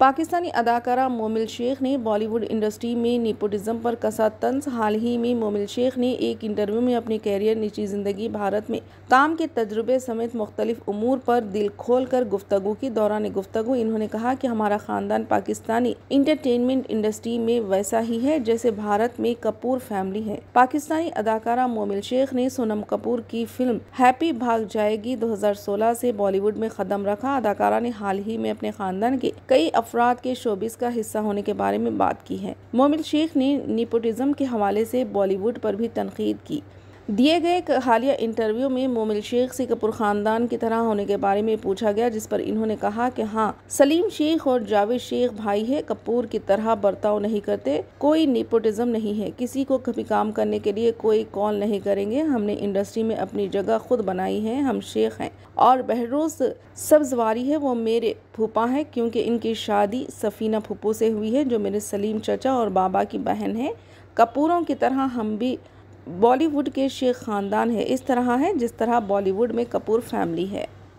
पाकिस्तानी अदाकारा मोमिल शेख ने बॉलीवुड इंडस्ट्री में नेपोटिज्म पर कसा तंज हाल ही में मोमिल शेख ने एक इंटरव्यू में अपने कैरियर निजी ज़िंदगी भारत में काम के तजुर्बे समेत मुख्तलिफ उमूर पर दिल खोल कर गुफ्तगु की दौरान गुफ्तगु इन्होंने कहा कि हमारा ख़ानदान पाकिस्तानी इंटरटेनमेंट इंडस्ट्री में वैसा ही है जैसे भारत में कपूर फैमिली है पाकिस्तानी अदाकारा मोमिल शेख ने सोनम कपूर की फिल्म हैप्पी भाग जाएगी दो सोलह से बॉलीवुड में कदम रखा अदाकारा ने हाल ही में अपने खानदान के कई अफराद के शोबिस का हिस्सा होने के बारे में बात की है मोमिन शेख ने निपोटिज्म के हवाले से बॉलीवुड पर भी तनकीद की दिए गए एक हालिया इंटरव्यू में मोमिल शेख से कपूर खानदान की तरह होने के बारे में पूछा गया जिस पर इन्होंने कहा कि हाँ सलीम शेख और जावेद शेख भाई है कपूर की तरह बर्ताव नहीं करते कोई निपोटिज्म नहीं है किसी को कभी काम करने के लिए कोई कॉल नहीं करेंगे हमने इंडस्ट्री में अपनी जगह खुद बनाई है हम शेख हैं और बहरोज सब्जवारी है वो मेरे फूपा है क्योंकि इनकी शादी सफीना फूपो से हुई है जो मेरे सलीम चचा और बाबा की बहन है कपूरों की तरह हम भी बॉलीवुड के शेख ख़ानदान है इस तरह है जिस तरह बॉलीवुड में कपूर फैमिली है